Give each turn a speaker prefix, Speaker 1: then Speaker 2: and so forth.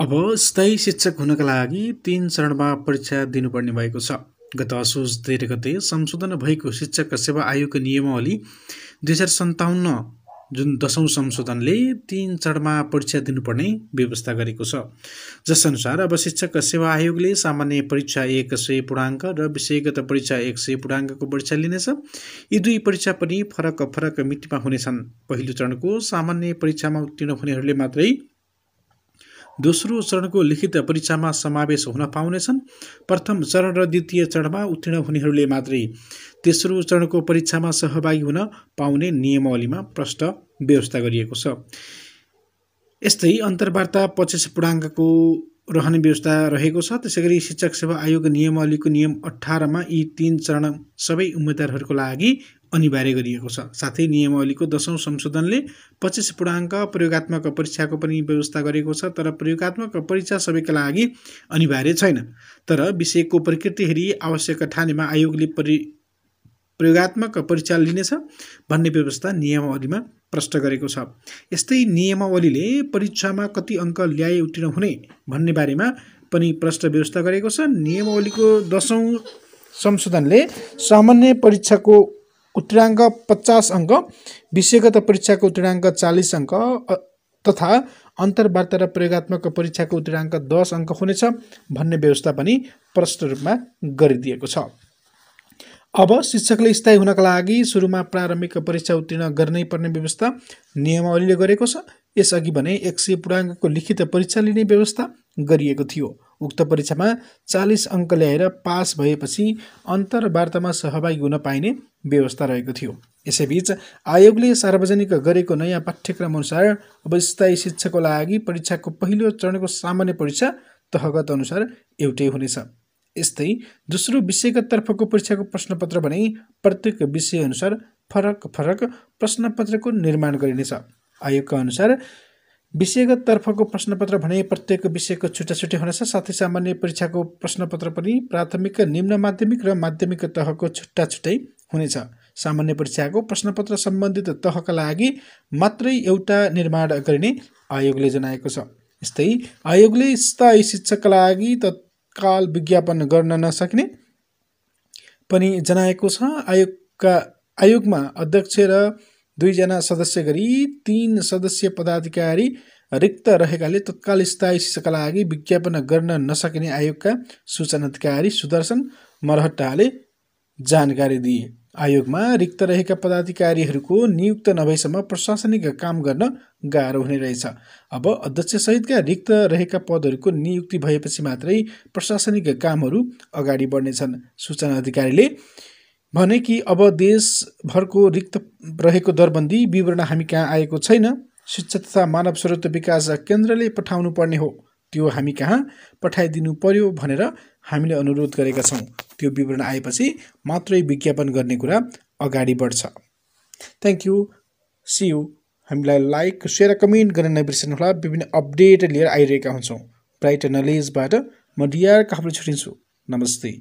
Speaker 1: अब स्थायी शिक्षक हुनका लागि तीन चरणमा परीक्षा दिनुपर्ने भएको छ गत असोज तेह्र गते संशोधन भएको शिक्षक सेवा आयोगको नियमावली दुई हजार सन्ताउन्न जुन दसौँ संशोधनले तीन चरणमा परीक्षा दिनुपर्ने व्यवस्था गरेको छ जसअनुसार अब शिक्षक सेवा आयोगले सामान्य परीक्षा एक सय पूर्णाङ्क र विषयगत परीक्षा एक सय पूर्णाङ्कको परीक्षा लिनेछ यी दुई परीक्षा पनि फरक फरक मितिमा हुनेछन् पहिलो चरणको सामान्य परीक्षामा उत्तीर्ण हुनेहरूले मात्रै दोस्रो चरणको लिखित परीक्षामा समावेश हुन पाउनेछन् प्रथम चरण र द्वितीय चरणमा उत्तीर्ण हुनेहरूले मात्रै तेस्रो चरणको परीक्षामा सहभागी हुन पाउने नियमावलीमा प्रष्ट व्यवस्था गरिएको छ यस्तै अन्तर्वार्ता पच्चिस पूर्णाङ्कको रहने व्यवस्था रहेको छ त्यसै गरी शिक्षक सेवा आयोग नियमावलीको नियम अठारमा यी तिन चरण सबै उम्मेद्वारहरूको लागि अनिवार्य गरिएको छ साथै नियमावलीको दसौँ संशोधनले पच्चिस पूर्णाङ्क प्रयोगत्मक परीक्षाको पनि व्यवस्था गरेको छ तर प्रयोगत्मक परीक्षा सबैका लागि अनिवार्य छैन तर विषयको प्रकृति हेरी आवश्यक ठानेमा आयोगले परि प्रयोगत्मक परीक्षा लिनेछ भन्ने व्यवस्था नियमावलीमा प्रष्ट गरेको छ यस्तै नियमावलीले परीक्षामा कति अङ्क ल्याए उत्तीर्ण हुने भन्ने बारेमा पनि प्रष्ट व्यवस्था गरेको छ नियमावलीको दसौँ संशोधनले सामान्य परीक्षाको उत्तीर्णाङ्क पचास अङ्क विषयगत परीक्षाको उत्तीर्णाङ्क चालिस अङ्क तथा अन्तर्वार्ता र प्रयोगत्मक परीक्षाको उत्तीर्णाङ्क दस अङ्क हुनेछ भन्ने व्यवस्था पनि प्रष्ट रूपमा गरिदिएको छ अब शिक्षकले स्थायी हुनका लागि सुरुमा प्रारम्भिक परीक्षा उत्तीर्ण गर्नै पर्ने व्यवस्था नियमावलीले गरेको छ यसअघि भने एक सय पूर्णाङ्कको लिखित परीक्षा लिने व्यवस्था गरिएको थियो उक्त परीक्षामा चालिस अङ्क ल्याएर पास भएपछि अन्तर्वार्तामा सहभागी हुन पाइने व्यवस्था रहेको थियो यसैबीच आयोगले सार्वजनिक गरेको नयाँ पाठ्यक्रम अनुसार अब स्थायी शिक्षकको लागि परीक्षाको पहिलो चरणको सामान्य परीक्षा तहगत अनुसार एउटै हुनेछ यस्तै दोस्रो तर्फको परीक्षाको प्रश्नपत्र भने प्रत्येक विषयअनुसार फरक फरक प्रश्नपत्रको निर्माण गरिनेछ आयोगका अनुसार विषयगत तर्फको प्रश्नपत्र भने प्रत्येक विषयको छुट्टा छुट्टै हुनेछ साथै सामान्य परीक्षाको प्रश्नपत्र पनि प्राथमिक निम्न माध्यमिक र माध्यमिक तहको छुट्टा छुट्टै हुनेछ सामान्य परीक्षाको प्रश्नपत्र सम्बन्धित तहका लागि मात्रै एउटा निर्माण गरिने आयोगले जनाएको छ यस्तै आयोगले स्थायी शिक्षकका लागि तत्काल विज्ञापन गर्न नसक्ने पनि जनाएको छ आयोगका आयोगमा अध्यक्ष र दुईजना सदस्य गरी तीन सदस्य पदाधिकारी रिक्त रहेकाले तत्काल स्थायी शिक्षाका लागि विज्ञापन गर्न नसकिने आयोगका सूचना अधिकारी सुदर्शन मरहट्टाले जानकारी दिए आयोगमा रिक्त रहेका पदाधिकारीहरूको नियुक्त नभएसम्म प्रशासनिक काम गर्न गाह्रो हुने रहेछ अब अध्यक्षसहितका रिक्त रहेका पदहरूको नियुक्ति भएपछि मात्रै प्रशासनिक कामहरू अगाडि बढ्नेछन् सूचना अधिकारीले भने कि अब देशभरको रिक्त रहेको दरबन्दी विवरण हामी कहाँ आएको छैन शिक्षा तथा मानव स्रोत विकास केन्द्रले पठाउनु पर्ने हो त्यो हामी कहाँ पठाइदिनु पर्यो भनेर हामीले अनुरोध गरेका छौँ त्यो विवरण आएपछि मात्रै विज्ञापन गर्ने कुरा अगाडि बढ्छ थ्याङ्क यू सी यु हामीलाई लाइक सेयर कमेन्ट गर्न नबिर्सनुहोला विभिन्न अपडेट लिएर आइरहेका हुन्छौँ ब्राइट नलेजबाट म डिआर काफले छुटिन्छु नमस्ते